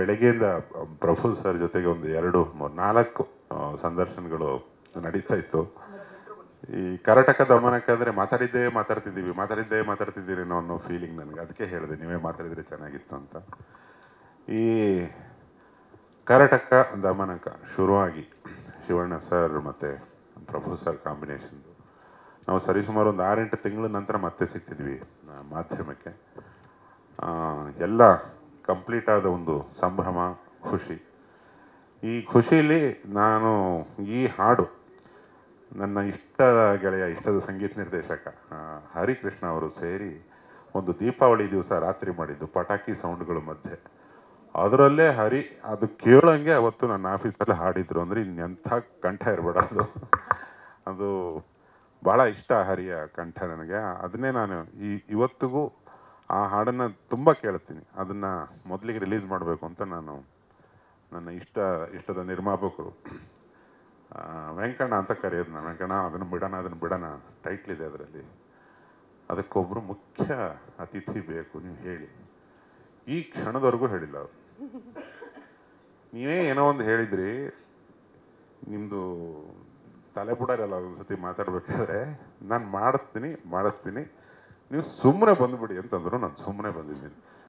ಬೆಳಗ್ಗೆಯಿಂದ ಪ್ರಫುಲ್ ಸರ್ ಜೊತೆಗೆ ಒಂದು ಎರಡು ನಾಲ್ಕು ಸಂದರ್ಶನಗಳು ನಡೀತಾ ಇತ್ತು ಈ ಕರ್ನಾಟಕ ದಮನಕ್ಕಾದ್ರೆ ಮಾತಾಡಿದ್ದೇ ಮಾತಾಡ್ತಿದ್ದೀವಿ ಮಾತಾಡಿದ್ದೇ ಮಾತಾಡ್ತಿದ್ದೀರಿ ಅನ್ನೋ ಫೀಲಿಂಗ್ ನನಗೆ ಅದಕ್ಕೆ ಹೇಳಿದೆ ನೀವೇ ಮಾತಾಡಿದರೆ ಚೆನ್ನಾಗಿತ್ತು ಅಂತ ಈ ಕರ್ನಾಟಕ ದಮನಕ ಶುರುವಾಗಿ ಶಿವಣ್ಣ ಸರ್ ಮತ್ತು ಪ್ರಭು ಸರ್ ಕಾಂಬಿನೇಷನ್ದು ನಾವು ಸರಿಸುಮಾರು ಒಂದು ಆರೆಂಟು ತಿಂಗಳ ನಂತರ ಮತ್ತೆ ಸಿಕ್ತಿದ್ವಿ ಮಾಧ್ಯಮಕ್ಕೆ ಎಲ್ಲ ಕಂಪ್ಲೀಟ್ ಆದ ಒಂದು ಸಂಭ್ರಮ ಖುಷಿ ಈ ಖುಷಿಲಿ ನಾನು ಈ ಹಾಡು ನನ್ನ ಇಷ್ಟದ ಗೆಳೆಯ ಇಷ್ಟದ ಸಂಗೀತ ನಿರ್ದೇಶಕ ಹರಿಕೃಷ್ಣ ಅವರು ಸೇರಿ ಒಂದು ದೀಪಾವಳಿ ದಿವಸ ರಾತ್ರಿ ಮಾಡಿದ್ದು ಪಟಾಕಿ ಸೌಂಡ್ಗಳ ಮಧ್ಯೆ ಅದರಲ್ಲೇ ಹರಿ ಅದು ಕೇಳೋಂಗೆ ಅವತ್ತು ನನ್ನ ಆಫೀಸಲ್ಲಿ ಹಾಡಿದ್ರು ಅಂದರೆ ಇನ್ನೆಂಥ ಕಂಠ ಇರಬೇಡ ಅದು ಅದು ಭಾಳ ಇಷ್ಟ ಹರಿಯ ಕಂಠ ನನಗೆ ಅದನ್ನೇ ನಾನು ಈ ಇವತ್ತಿಗೂ ಆ ಹಾಡನ್ನು ತುಂಬ ಕೇಳ್ತೀನಿ ಅದನ್ನು ಮೊದಲಿಗೆ ರಿಲೀಸ್ ಮಾಡಬೇಕು ಅಂತ ನಾನು ನನ್ನ ಇಷ್ಟ ಇಷ್ಟದ ನಿರ್ಮಾಪಕರು ವೆಂಕಣ್ಣ ಅಂತ ಕರೆಯೋದನ್ನ ವೆಂಕಣ್ಣ ಅದನ್ನು ಬಿಡೋಣ ಅದನ್ನು ಬಿಡೋಣ ಇದೆ ಅದರಲ್ಲಿ ಅದಕ್ಕೊಬ್ಬರು ಮುಖ್ಯ ಅತಿಥಿ ಬೇಕು ನೀವು ಹೇಳಿ ಈ ಕ್ಷಣದವರೆಗೂ ಹೇಳಿಲ್ಲ ಅವರು ನೀವೇ ಏನೋ ಒಂದು ಹೇಳಿದ್ರಿ ನಿಮ್ಮದು ತಲೆಪುಟ ಇರಲ್ಲ ಒಂದ್ಸತಿ ಮಾತಾಡ್ಬೇಕಾದ್ರೆ ನಾನು ಮಾಡಿಸ್ತೀನಿ ಮಾಡಿಸ್ತೀನಿ ನೀವು ಸುಮ್ಮನೆ ಬಂದ್ಬಿಡಿ ಅಂತಂದ್ರು ನಾನು ಸುಮ್ಮನೆ ಬಂದಿದ್ದೀನಿ